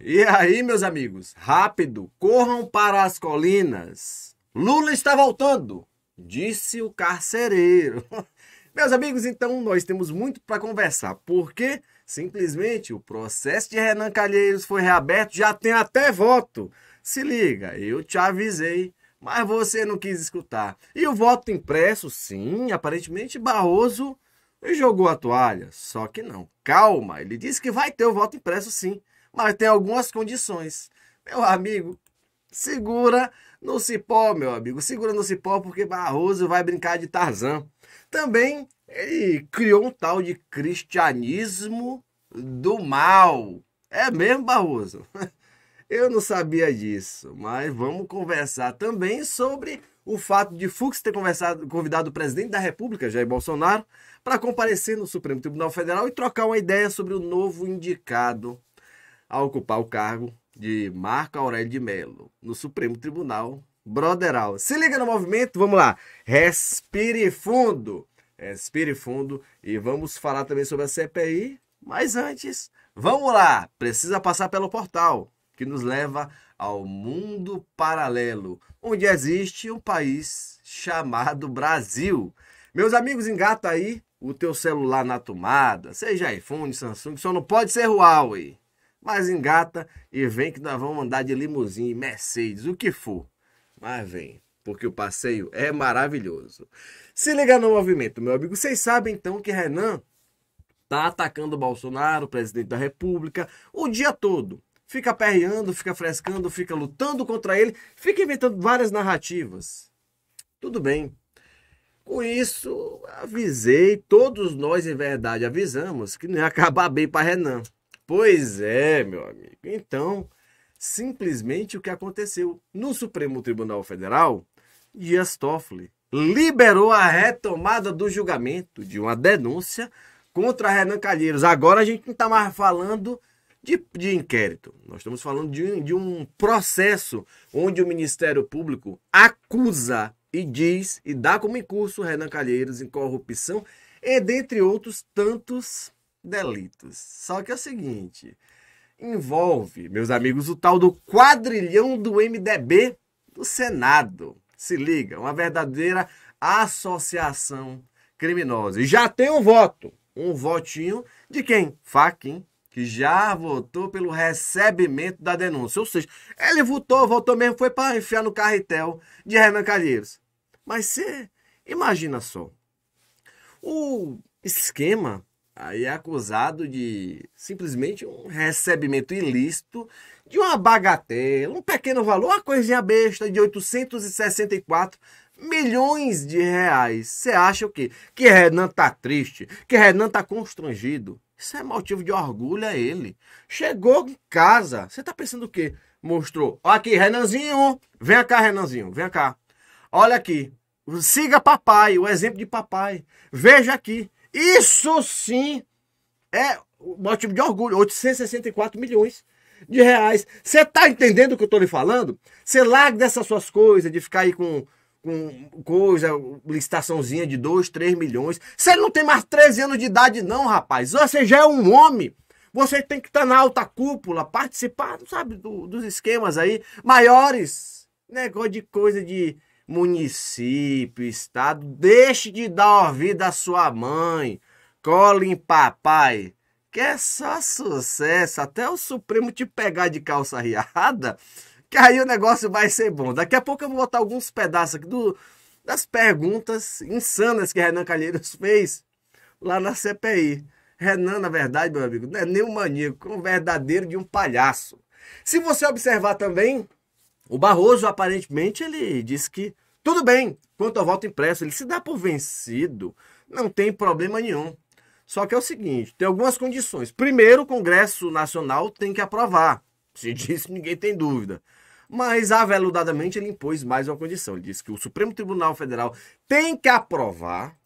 E aí, meus amigos, rápido, corram para as colinas. Lula está voltando, disse o carcereiro. meus amigos, então nós temos muito para conversar, porque simplesmente o processo de Renan Calheiros foi reaberto, já tem até voto. Se liga, eu te avisei, mas você não quis escutar. E o voto impresso, sim, aparentemente Barroso jogou a toalha. Só que não, calma, ele disse que vai ter o voto impresso, sim mas tem algumas condições. Meu amigo, segura no cipó, meu amigo. Segura no cipó porque Barroso vai brincar de Tarzan. Também ele criou um tal de cristianismo do mal. É mesmo, Barroso? Eu não sabia disso, mas vamos conversar também sobre o fato de Fux ter convidado o presidente da República, Jair Bolsonaro, para comparecer no Supremo Tribunal Federal e trocar uma ideia sobre o novo indicado a ocupar o cargo de Marco Aurélio de Mello no Supremo Tribunal Broderal. Se liga no movimento, vamos lá. Respire fundo. Respire fundo e vamos falar também sobre a CPI, mas antes, vamos lá. Precisa passar pelo portal que nos leva ao mundo paralelo, onde existe um país chamado Brasil. Meus amigos, engata aí o teu celular na tomada, seja iPhone, Samsung, só não pode ser Huawei. Mas engata e vem que nós vamos andar de limusine, Mercedes, o que for. Mas vem, porque o passeio é maravilhoso. Se liga no movimento, meu amigo. Vocês sabem então que Renan tá atacando o Bolsonaro, o presidente da República, o dia todo. Fica perreando, fica frescando, fica lutando contra ele, fica inventando várias narrativas. Tudo bem. Com isso, avisei, todos nós, em verdade, avisamos que não ia acabar bem para Renan. Pois é, meu amigo. Então, simplesmente o que aconteceu no Supremo Tribunal Federal, Dias Toffoli liberou a retomada do julgamento de uma denúncia contra Renan Calheiros. Agora a gente não está mais falando de, de, inquérito. Nós estamos falando de, de um processo onde o Ministério Público acusa e diz e dá como incurso Renan Calheiros em corrupção e dentre outros tantos delitos. Só que é o seguinte: envolve, meus amigos, o tal do quadrilhão do MDB do Senado. Se liga, uma verdadeira associação criminosa. E já tem um voto. Um votinho de quem? Faquin, que já votou pelo recebimento da denúncia. Ou seja, ele votou, votou mesmo, foi para enfiar no carretel de Renan Calheiros. Mas você imagina só. O esquema aí é acusado de simplesmente um recebimento ilícito de uma bagatela, um pequeno valor, uma coisinha besta de 864 milhões de reais. Você acha o quê? Que Renan tá triste, que Renan tá constrangido. Isso é motivo de orgulho a é ele. Chegou em casa, você tá pensando o quê? Mostrou. Ó aqui, Renanzinho, vem cá, Renanzinho, vem cá. Olha aqui, siga papai, o exemplo de papai. Veja aqui, isso sim é motivo de orgulho. 864 milhões de reais. Você tá entendendo o que eu tô lhe falando? Você larga dessas suas coisas de ficar aí com, com coisa, licitaçãozinha de 2, 3 milhões. Você não tem mais 13 anos de idade, não, rapaz. Você já é um homem. Você tem que estar tá na alta cúpula, participar, sabe, do, dos esquemas aí maiores. Negócio de coisa de município, estado, deixe de dar ouvido à sua mãe, cole em papai, que é só sucesso, até o Supremo te pegar de calça riada, que aí o negócio vai ser bom. Daqui a pouco eu vou botar alguns pedaços aqui do, das perguntas insanas que Renan Calheiros fez lá na CPI. Renan, na verdade, meu amigo, não é nem um maníaco, é um verdadeiro de um palhaço. Se você observar também, o Barroso aparentemente ele disse que tudo bem, quanto ao voto impresso, ele se dá por vencido, não tem problema nenhum. Só que é o seguinte, tem algumas condições. Primeiro, o Congresso Nacional tem que aprovar. Se disso ninguém tem dúvida. Mas aveludadamente ele impôs mais uma condição. Ele disse que o Supremo Tribunal Federal tem que aprovar,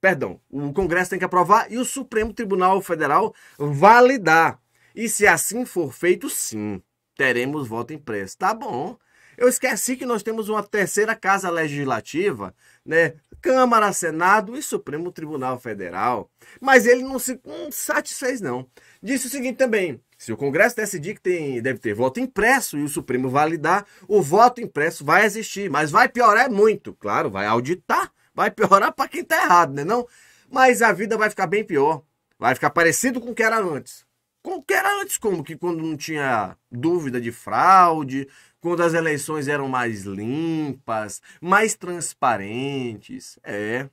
perdão, o Congresso tem que aprovar e o Supremo Tribunal Federal validar. E se assim for feito, sim, teremos voto impresso. Tá bom. Eu esqueci que nós temos uma terceira casa legislativa, né? Câmara, Senado e Supremo Tribunal Federal. Mas ele não se não satisfez, não. Disse o seguinte também: se o Congresso decidir que tem, deve ter voto impresso e o Supremo validar, o voto impresso vai existir, mas vai piorar muito. Claro, vai auditar, vai piorar para quem está errado, né? Não? Mas a vida vai ficar bem pior. Vai ficar parecido com o que era antes. Com o que era antes, como? Que quando não tinha dúvida de fraude, quando as eleições eram mais limpas, mais transparentes. É.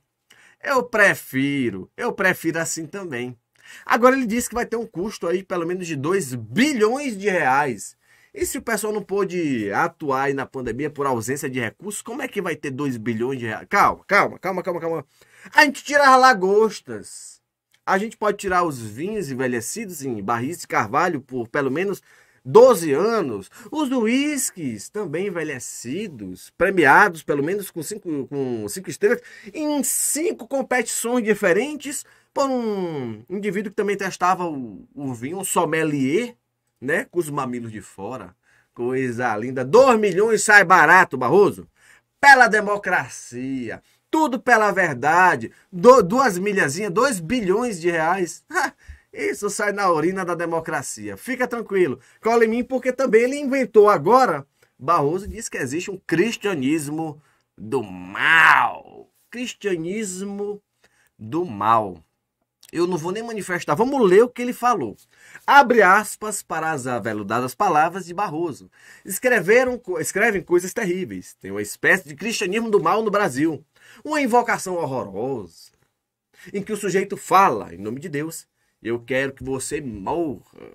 Eu prefiro, eu prefiro assim também. Agora ele disse que vai ter um custo aí pelo menos de 2 bilhões de reais. E se o pessoal não pôde atuar aí na pandemia por ausência de recursos, como é que vai ter 2 bilhões de reais? Calma, calma, calma, calma, calma. A gente tira as lagostas. A gente pode tirar os vinhos envelhecidos em barris de carvalho por pelo menos 12 anos. Os uísques, também envelhecidos, premiados pelo menos com cinco com cinco estrelas, em cinco competições diferentes, por um indivíduo que também testava o, o vinho, um sommelier, né? Com os mamilos de fora. Coisa linda. 2 milhões sai barato, Barroso. Pela democracia. Tudo pela verdade. Do, duas milhazinhas, 2 bilhões de reais. Isso sai na urina da democracia. Fica tranquilo. Cola em mim, porque também ele inventou agora. Barroso diz que existe um cristianismo do mal. Cristianismo do mal. Eu não vou nem manifestar. Vamos ler o que ele falou. Abre aspas para as aveludadas palavras de Barroso. Escreveram, escrevem coisas terríveis. Tem uma espécie de cristianismo do mal no Brasil. Uma invocação horrorosa. Em que o sujeito fala, em nome de Deus, eu quero que você morra.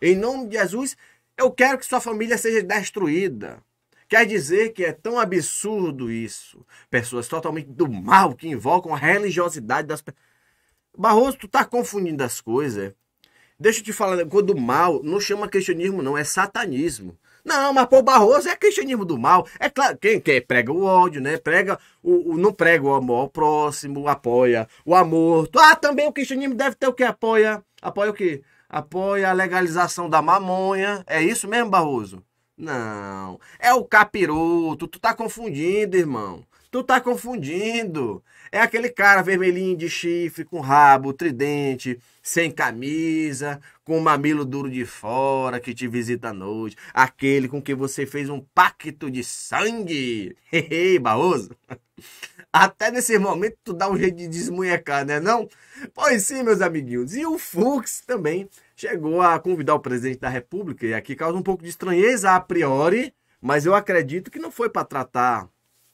Em nome de Jesus, eu quero que sua família seja destruída. Quer dizer que é tão absurdo isso. Pessoas totalmente do mal que invocam a religiosidade das pessoas. Barroso, tu tá confundindo as coisas. É? Deixa eu te falar, quando o mal não chama cristianismo, não, é satanismo. Não, mas pô, Barroso é cristianismo do mal. É claro, quem quer prega o ódio, né? Prega o, o não prega o amor ao próximo, apoia o amor. Ah, também o cristianismo deve ter o que apoia? Apoia o quê? Apoia a legalização da mamonha. É isso mesmo, Barroso? Não. É o capiroto. Tu tá confundindo, irmão. Tu tá confundindo. É aquele cara vermelhinho de chifre, com rabo, tridente, sem camisa, com o mamilo duro de fora que te visita à noite. Aquele com que você fez um pacto de sangue. Hehe, Barroso. Até nesse momento tu dá um jeito de desmunhecar, né não? Pois sim, meus amiguinhos. E o Fux também chegou a convidar o presidente da República, e aqui causa um pouco de estranheza a priori, mas eu acredito que não foi para tratar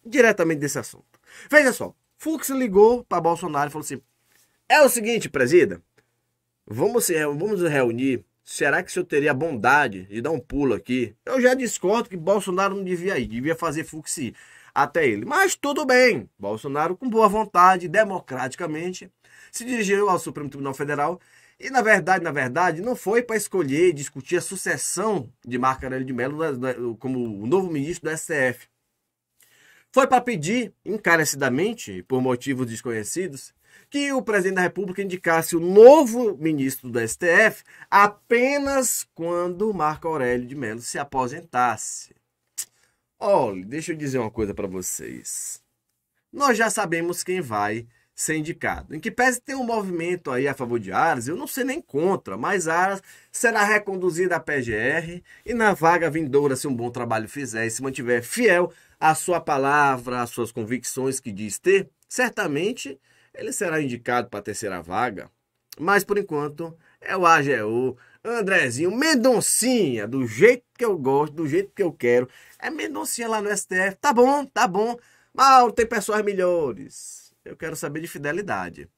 diretamente desse assunto. Veja só, Fux ligou para Bolsonaro e falou assim: É o seguinte, presida, vamos, vamos nos reunir. Será que o senhor teria a bondade de dar um pulo aqui? Eu já discordo que Bolsonaro não devia ir, devia fazer Fux ir até ele. Mas tudo bem, Bolsonaro, com boa vontade, democraticamente, se dirigiu ao Supremo Tribunal Federal e na verdade, na verdade, não foi para escolher e discutir a sucessão de Marco Aurélio de Mello como o novo ministro do STF foi para pedir, encarecidamente, por motivos desconhecidos, que o presidente da República indicasse o novo ministro do STF apenas quando Marco Aurélio de Mello se aposentasse. Olha, deixa eu dizer uma coisa para vocês. Nós já sabemos quem vai ser indicado. Em que pese tem um movimento aí a favor de Aras, eu não sei nem contra, mas Aras será reconduzido à PGR e na vaga vindoura, se um bom trabalho fizer e se mantiver fiel à sua palavra, às suas convicções que diz ter, certamente ele será indicado para a terceira vaga. Mas por enquanto é o AGU, Andrezinho, Mendoncinha, do jeito que eu gosto, do jeito que eu quero. É Mendoncinha lá no STF, tá bom, tá bom. Mauro, tem pessoas melhores. Eu quero saber de fidelidade.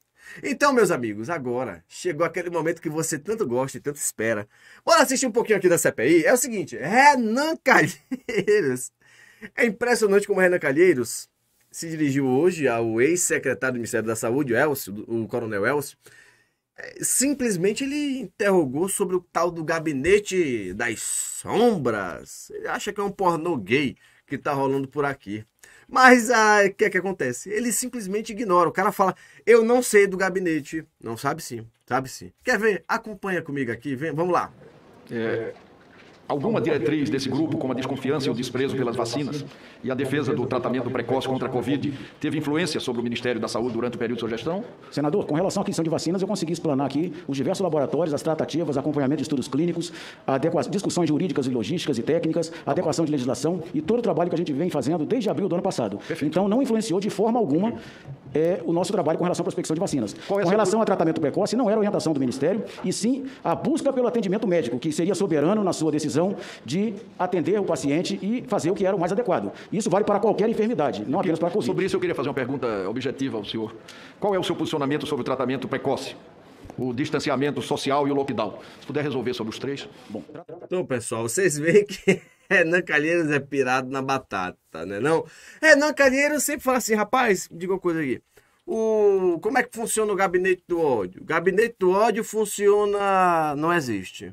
Então, meus amigos, agora chegou aquele momento que você tanto gosta e tanto espera. Bora assistir um pouquinho aqui da CPI? É o seguinte, Renan Calheiros. É impressionante como Renan Calheiros se dirigiu hoje ao ex-secretário do Ministério da Saúde, o Elcio, o coronel Elcio. É, simplesmente ele interrogou sobre o tal do gabinete das sombras. Ele acha que é um pornô gay que tá rolando por aqui. Mas o ah, que é que acontece? Ele simplesmente ignora. O cara fala, eu não sei do gabinete. Não sabe sim, sabe sim. Quer ver? Acompanha comigo aqui, vem, vamos lá. É. Alguma diretriz desse grupo, como a desconfiança e o desprezo pelas vacinas e a defesa do tratamento precoce contra a Covid, teve influência sobre o Ministério da Saúde durante o período de sua gestão? Senador, com relação à aquisição de vacinas, eu consegui explanar aqui os diversos laboratórios, as tratativas, acompanhamento de estudos clínicos, discussões jurídicas e logísticas e técnicas, adequação de legislação e todo o trabalho que a gente vem fazendo desde abril do ano passado. Perfeito. Então, não influenciou de forma alguma é, o nosso trabalho com relação à prospecção de vacinas. É com relação a tratamento precoce, não era orientação do Ministério, e sim a busca pelo atendimento médico, que seria soberano na sua decisão de atender o paciente e fazer o que era o mais adequado. Isso vale para qualquer enfermidade, não apenas para a Covid. Sobre isso, eu queria fazer uma pergunta objetiva ao senhor. Qual é o seu posicionamento sobre o tratamento precoce? o distanciamento social e o lockdown. Se puder resolver sobre os três, bom. Então, pessoal, vocês veem que Renan Calheiros é pirado na batata, né? Não? Renan Calheiros sempre fala assim, rapaz, diga uma coisa aqui. O... Como é que funciona o gabinete do ódio? O gabinete do ódio funciona. não existe.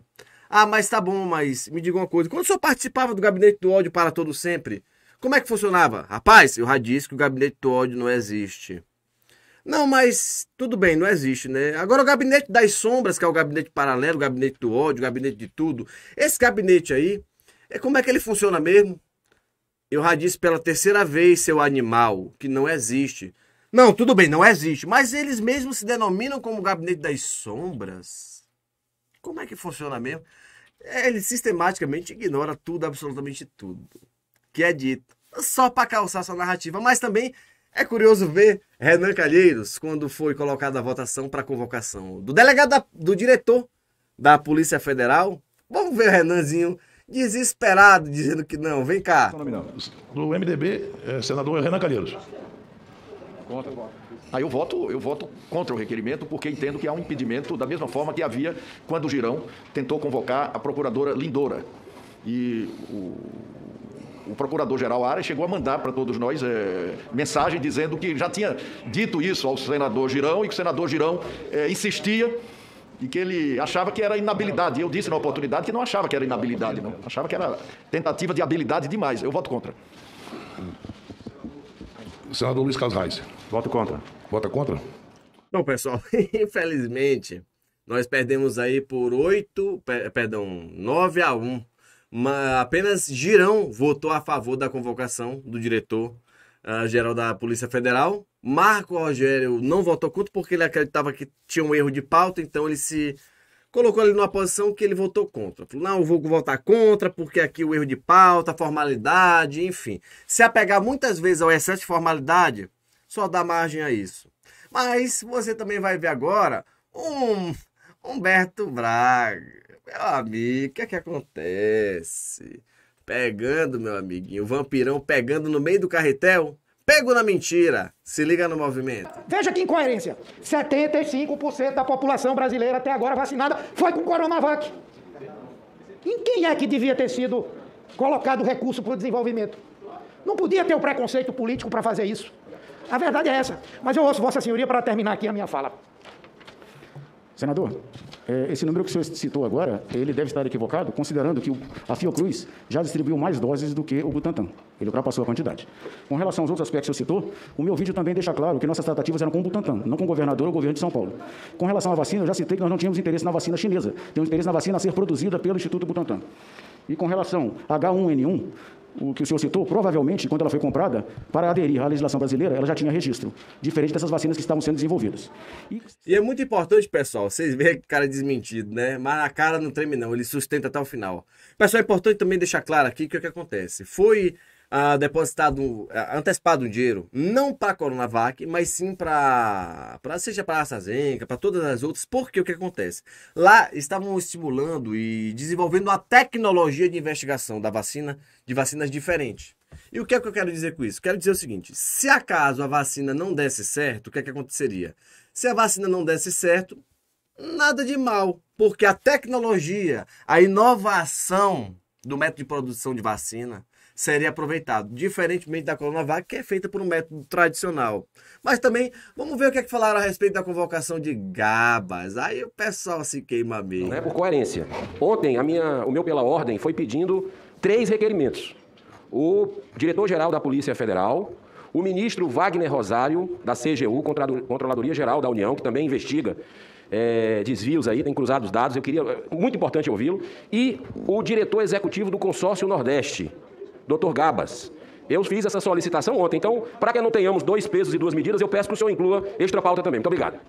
Ah, mas tá bom, mas me diga uma coisa. Quando o senhor participava do gabinete do ódio para todo sempre, como é que funcionava? Rapaz, eu já disse que o gabinete do ódio não existe. Não, mas tudo bem, não existe, né? Agora o gabinete das sombras, que é o gabinete paralelo, o gabinete do ódio, o gabinete de tudo. Esse gabinete aí, é como é que ele funciona mesmo? Eu já disse pela terceira vez, seu animal, que não existe. Não, tudo bem, não existe, mas eles mesmos se denominam como gabinete das sombras como é que funciona mesmo? Ele sistematicamente ignora tudo, absolutamente tudo que é dito, só para calçar sua narrativa. Mas também é curioso ver Renan Calheiros quando foi colocada a votação para convocação do delegado da, do diretor da Polícia Federal. Vamos ver o Renanzinho desesperado dizendo que não. Vem cá. Do MDB, é, senador Renan Calheiros. Contra. Aí eu voto, eu voto contra o requerimento, porque entendo que há um impedimento, da mesma forma que havia quando o Girão tentou convocar a procuradora Lindora. E o, o procurador-geral Ara chegou a mandar para todos nós é, mensagem dizendo que já tinha dito isso ao senador Girão e que o senador Girão é, insistia e que ele achava que era inabilidade. Eu disse na oportunidade que não achava que era inabilidade, não. Achava que era tentativa de habilidade demais. Eu voto contra. Senador Luiz Casais. Voto contra. Vota contra? Não, pessoal, infelizmente, nós perdemos aí por 8, perdão, 9 a 1. apenas Girão votou a favor da convocação do diretor uh, geral da Polícia Federal. Marco Rogério não votou contra porque ele acreditava que tinha um erro de pauta, então ele se colocou ali numa posição que ele votou contra. Falou, não, eu vou votar contra porque aqui o erro de pauta, formalidade, enfim. Se apegar muitas vezes ao excesso de formalidade, só dá margem a isso. Mas você também vai ver agora um Humberto Braga. Meu amigo, o que é que acontece? Pegando, meu amiguinho, o vampirão pegando no meio do carretel. Pego na mentira. Se liga no movimento. Veja que incoerência. 75% da população brasileira até agora vacinada foi com Coronavac. Em quem é que devia ter sido colocado recurso para o desenvolvimento? Não podia ter o um preconceito político para fazer isso. A verdade é essa. Mas eu ouço Vossa Senhoria para terminar aqui a minha fala. Senador, é, esse número que o senhor citou agora, ele deve estar equivocado, considerando que a Fiocruz já distribuiu mais doses do que o Butantan. Ele ultrapassou a quantidade. Com relação aos outros aspectos que o senhor citou, o meu vídeo também deixa claro que nossas tratativas eram com o Butantan, não com o governador ou o governo de São Paulo. Com relação à vacina, eu já citei que nós não tínhamos interesse na vacina chinesa, temos interesse na vacina a ser produzida pelo Instituto Butantan. E com relação a H1N1, o que o senhor citou, provavelmente, quando ela foi comprada, para aderir à legislação brasileira, ela já tinha registro, diferente dessas vacinas que estavam sendo desenvolvidas. E, e é muito importante, pessoal, vocês veem que cara é desmentido, né? Mas a cara não treme, não, ele sustenta até o final. Pessoal, é importante também deixar claro aqui que o que acontece. Foi ah, depositado, ah, antecipado dinheiro, não para a Coronavac, mas sim para, seja para a AstraZeneca, para todas as outras, porque o que acontece? Lá estavam estimulando e desenvolvendo a tecnologia de investigação da vacina, de vacinas diferentes. E o que é que eu quero dizer com isso? Quero dizer o seguinte, se acaso a vacina não desse certo, o que é que aconteceria? Se a vacina não desse certo, nada de mal, porque a tecnologia, a inovação do método de produção de vacina, seria aproveitado, diferentemente da Coronavac, que é feita por um método tradicional. Mas também, vamos ver o que é que falaram a respeito da convocação de Gabas. Aí o pessoal se queima mesmo. Não é por coerência. Ontem, a minha, o meu pela ordem foi pedindo três requerimentos. O diretor-geral da Polícia Federal, o ministro Wagner Rosário, da CGU, Controladoria Geral da União, que também investiga é, desvios aí, tem cruzado os dados, eu queria, muito importante ouvi-lo, e o diretor executivo do Consórcio Nordeste, Doutor Gabas. Eu fiz essa solicitação ontem, então, para que não tenhamos dois pesos e duas medidas, eu peço que o senhor inclua extra pauta também. Muito obrigado.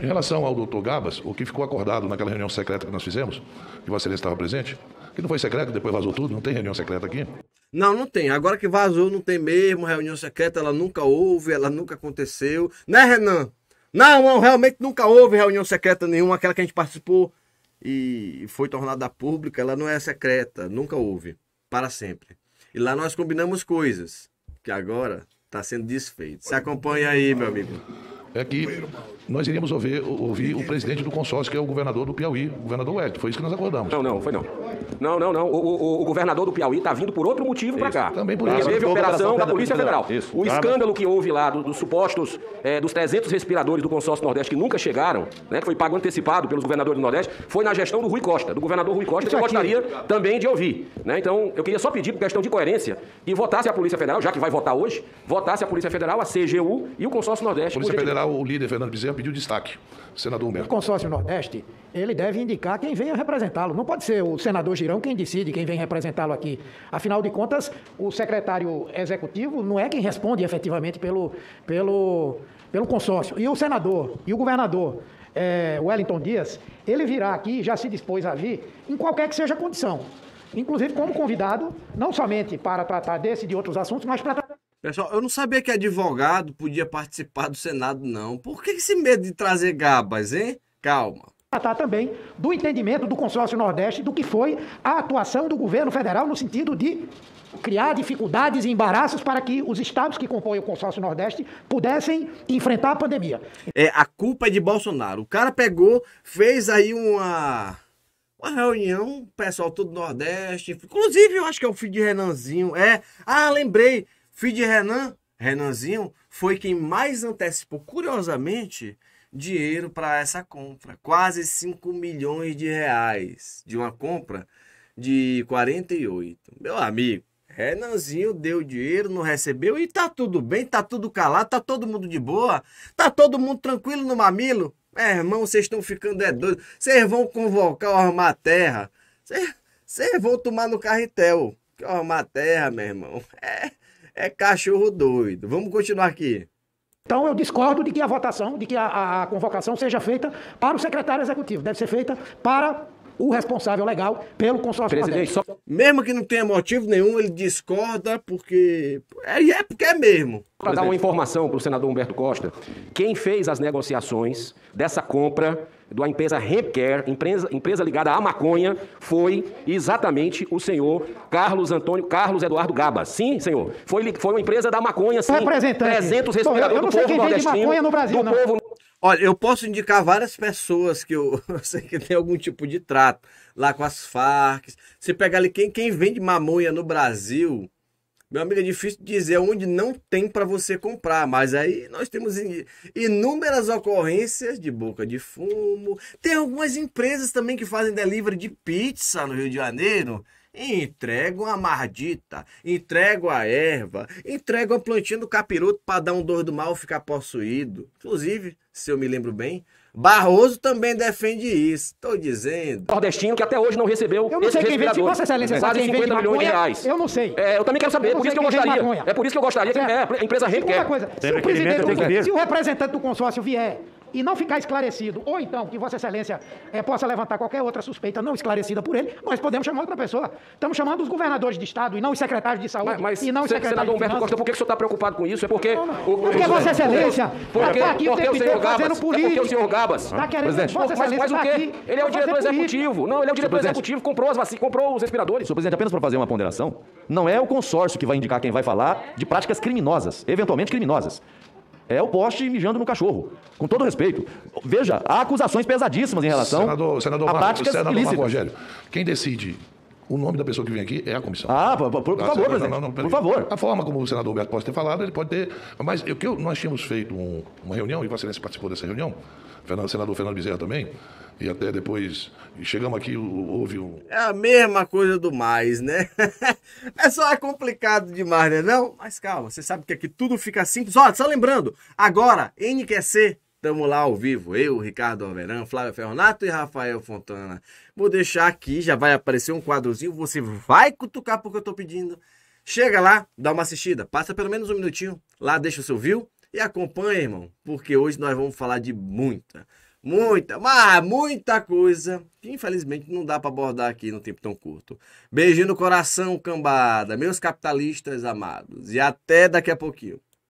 Em relação ao doutor Gabas, o que ficou acordado naquela reunião secreta que nós fizemos, que Vossa Excelência estava presente, que não foi secreta, depois vazou tudo, não tem reunião secreta aqui? Não, não tem. Agora que vazou, não tem mesmo reunião secreta, ela nunca houve, ela nunca aconteceu. Né, Renan? Não, não, realmente nunca houve reunião secreta nenhuma, aquela que a gente participou e foi tornada pública, ela não é secreta, nunca houve, para sempre. E lá nós combinamos coisas que agora está sendo desfeito. Se acompanha aí, meu amigo é que nós iríamos ouvir, ouvir o presidente do consórcio, que é o governador do Piauí, o governador Wellington. Foi isso que nós acordamos. Não, não, foi não. Não, não, não. O, o, o governador do Piauí está vindo por outro motivo para cá. Também por isso. Teve operação da Polícia Federal. Federal. O tá, escândalo que houve lá dos supostos, é, dos 300 respiradores do consórcio Nordeste que nunca chegaram, né, que foi pago antecipado pelos governadores do Nordeste, foi na gestão do Rui Costa, do governador Rui Costa, que eu gostaria também de ouvir. Né? Então, eu queria só pedir, por questão de coerência, que votasse a Polícia Federal, já que vai votar hoje, votasse a Polícia Federal, a CGU e o consórcio Nordeste. Polícia Federal o líder Fernando Bezerra pediu destaque, senador Humberto. O consórcio Nordeste, ele deve indicar quem venha representá-lo. Não pode ser o senador Girão quem decide quem vem representá-lo aqui. Afinal de contas, o secretário executivo não é quem responde efetivamente pelo, pelo, pelo consórcio. E o senador e o governador. É, Wellington Dias, ele virá aqui, já se dispôs a vir, em qualquer que seja a condição inclusive como convidado, não somente para tratar desse e de outros assuntos, mas para Pessoal, eu não sabia que advogado podia participar do Senado, não. Por que esse medo de trazer gabas, hein? Calma tratar também do entendimento do consórcio Nordeste do que foi a atuação do governo federal no sentido de criar dificuldades e embaraços para que os estados que compõem o consórcio Nordeste pudessem enfrentar a pandemia. É, a culpa é de Bolsonaro. O cara pegou, fez aí uma uma reunião, pessoal todo Nordeste, inclusive eu acho que é o filho de Renanzinho, é. Ah, lembrei, Filho de Renan, Renanzinho, foi quem mais antecipou, curiosamente, dinheiro para essa compra. Quase 5 milhões de reais de uma compra de 48. Meu amigo, Renanzinho deu dinheiro, não recebeu e tá tudo bem, tá tudo calado, tá todo mundo de boa, tá todo mundo tranquilo no mamilo. Meu é, irmão, vocês estão ficando é doido. Vocês vão convocar o Armar Terra. Vocês vão tomar no carretel. Que o Terra, meu irmão. É, é cachorro doido. Vamos continuar aqui. Então eu discordo de que a votação, de que a, a, convocação seja feita para o secretário executivo, deve ser feita para o responsável legal pelo consórcio Presidente, só... Mesmo que não tenha motivo nenhum, ele discorda porque. É, é porque é mesmo. Para dar uma informação para o senador Humberto Costa, quem fez as negociações dessa compra da empresa Hempcare, empresa, empresa ligada à maconha, foi exatamente o senhor Carlos Antônio, Carlos Eduardo Gaba. Sim, senhor. Foi, foi uma empresa da maconha, sim. Representante. 300 respiradores do povo nordestino. Maconha no Brasil, do não. povo Olha, eu posso indicar várias pessoas que eu, eu, sei que tem algum tipo de trato lá com as Farc. Se pegar ali quem, quem vende mamonha no Brasil, meu amigo, é difícil dizer onde não tem para você comprar, mas aí nós temos inúmeras ocorrências de boca de fumo. Tem algumas empresas também que fazem delivery de pizza no Rio de Janeiro. Entrego a mardita, entrego a erva, entrego a plantinha do capiroto para dar um dor do mal ficar possuído. Inclusive, se eu me lembro bem, Barroso também defende isso. Estou dizendo. Nordestino que até hoje não recebeu. Eu não sei quem vende, Vossa Excelência, quase 50 milhões de reais. Eu não sei. É, eu também quero saber. Por isso que eu gostaria. É por isso que eu gostaria. É, a é empresa rica. É. Se, se, se o representante do consórcio vier e não ficar esclarecido, ou então que Vossa Excelência eh, possa levantar qualquer outra suspeita não esclarecida por ele, nós podemos chamar outra pessoa. Estamos chamando os governadores de Estado e não os secretários de saúde. Mas, mas e não os secretários senador Humberto Costa, por que, o senhor está preocupado com isso? É porque. Não, não. O, porque Vossa Excelência está aqui porque o senhor Gabas, política. É porque o senhor Gabas. Está querendo presidente, Vossa Excelência mas, mas o tá quê? Aqui, ele é o diretor executivo. Não, ele é o diretor executivo, comprou, as vacinas, comprou os respiradores. Senhor presidente, apenas para fazer uma ponderação, não é o consórcio que vai indicar quem vai falar de práticas criminosas, eventualmente criminosas. É o poste mijando no cachorro. Com todo respeito. Veja, há acusações pesadíssimas em relação senador, senador a práticas Mar... senador Rogério, quem decide o nome da pessoa que vem aqui é a comissão. Ah, por, por, por tá favor, senador, presidente. Não, não, por favor. A forma como o senador Beto pode ter falado, ele pode ter. Mas o que eu, nós tínhamos feito um, uma reunião, e Vossa Excelência participou dessa reunião, o senador Fernando Bezerra também, e até depois chegamos aqui, houve um. É a mesma coisa do mais, né? é só é complicado demais, né? Não, mas calma, você sabe que aqui tudo fica simples. Olha, só lembrando, agora, NQC, Estamos lá ao vivo, eu, Ricardo Alverão, Flávio Ferronato e Rafael Fontana. Vou deixar aqui, já vai aparecer um quadrozinho, você vai cutucar porque eu estou pedindo. Chega lá, dá uma assistida, passa pelo menos um minutinho, lá deixa o seu view e acompanha, irmão, porque hoje nós vamos falar de muita, Muita, mas muita coisa que infelizmente não dá para abordar aqui no tempo tão curto. Beijinho no coração, cambada, meus capitalistas amados. E até daqui a pouquinho.